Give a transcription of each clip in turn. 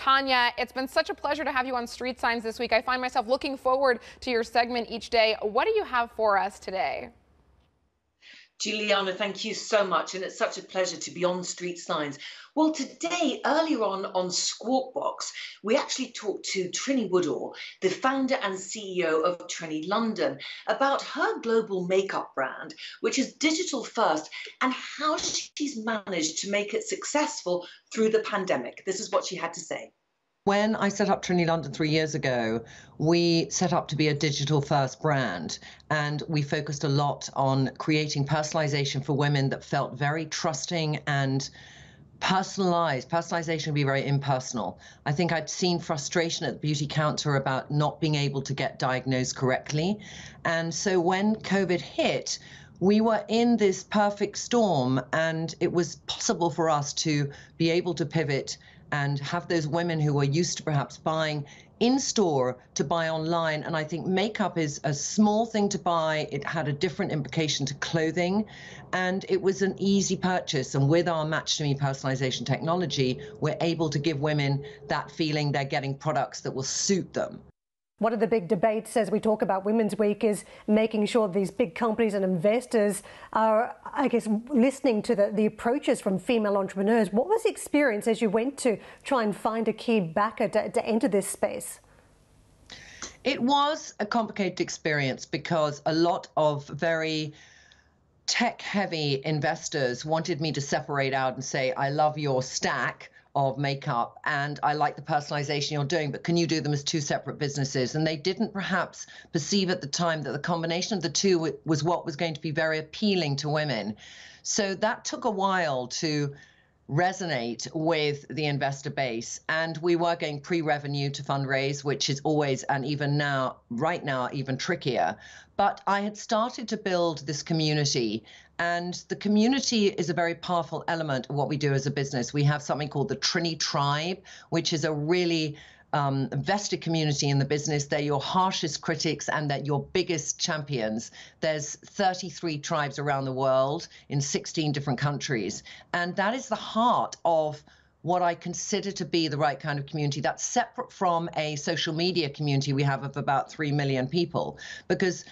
Tanya, it's been such a pleasure to have you on Street Signs this week. I find myself looking forward to your segment each day. What do you have for us today? Juliana, thank you so much. And it's such a pleasure to be on Street Signs. Well, today, earlier on on Squawk Box, we actually talked to Trini Woodall, the founder and CEO of Trini London, about her global makeup brand, which is digital first, and how she's managed to make it successful through the pandemic. This is what she had to say when I set up Trinity London three years ago, we set up to be a digital first brand. And we focused a lot on creating personalization for women that felt very trusting and personalized. Personalization would be very impersonal. I think I'd seen frustration at the beauty counter about not being able to get diagnosed correctly. And so when COVID hit, we were in this perfect storm, and it was possible for us to be able to pivot and have those women who were used to perhaps buying in store to buy online. And I think makeup is a small thing to buy. It had a different implication to clothing, and it was an easy purchase. And with our Match to Me personalization technology, we're able to give women that feeling they're getting products that will suit them. One of the big debates as we talk about Women's Week is making sure these big companies and investors are, I guess, listening to the, the approaches from female entrepreneurs. What was the experience as you went to try and find a key backer to, to enter this space? It was a complicated experience because a lot of very tech heavy investors wanted me to separate out and say, I love your stack of makeup and I like the personalization you're doing, but can you do them as two separate businesses? And they didn't perhaps perceive at the time that the combination of the two was what was going to be very appealing to women. So that took a while to resonate with the investor base. And we were going pre revenue to fundraise, which is always, and even now, right now, even trickier. But I had started to build this community. And the community is a very powerful element of what we do as a business. We have something called the Trini Tribe, which is a really um, invested community in the business. They're your harshest critics and they're your biggest champions. There's 33 tribes around the world in 16 different countries. And that is the heart of what I consider to be the right kind of community. That's separate from a social media community we have of about 3 million people, because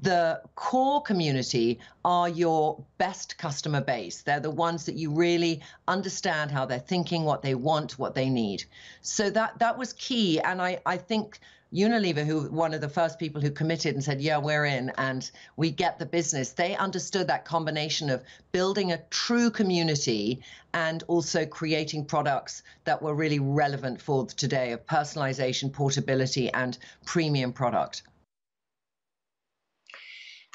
the core community are your best customer base. They're the ones that you really understand how they're thinking, what they want, what they need. So that that was key. And I, I think Unilever, who one of the first people who committed and said, "Yeah, we're in, and we get the business," they understood that combination of building a true community and also creating products that were really relevant for today of personalization, portability, and premium product.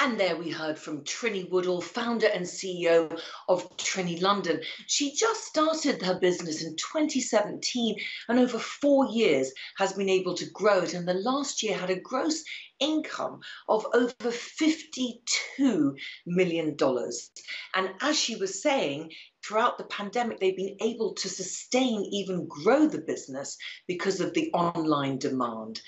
And there we heard from Trini Woodall, founder and CEO of Trini London. She just started her business in 2017 and over four years has been able to grow it. And the last year had a gross income of over $52 million. And as she was saying, throughout the pandemic, they've been able to sustain, even grow the business because of the online demand.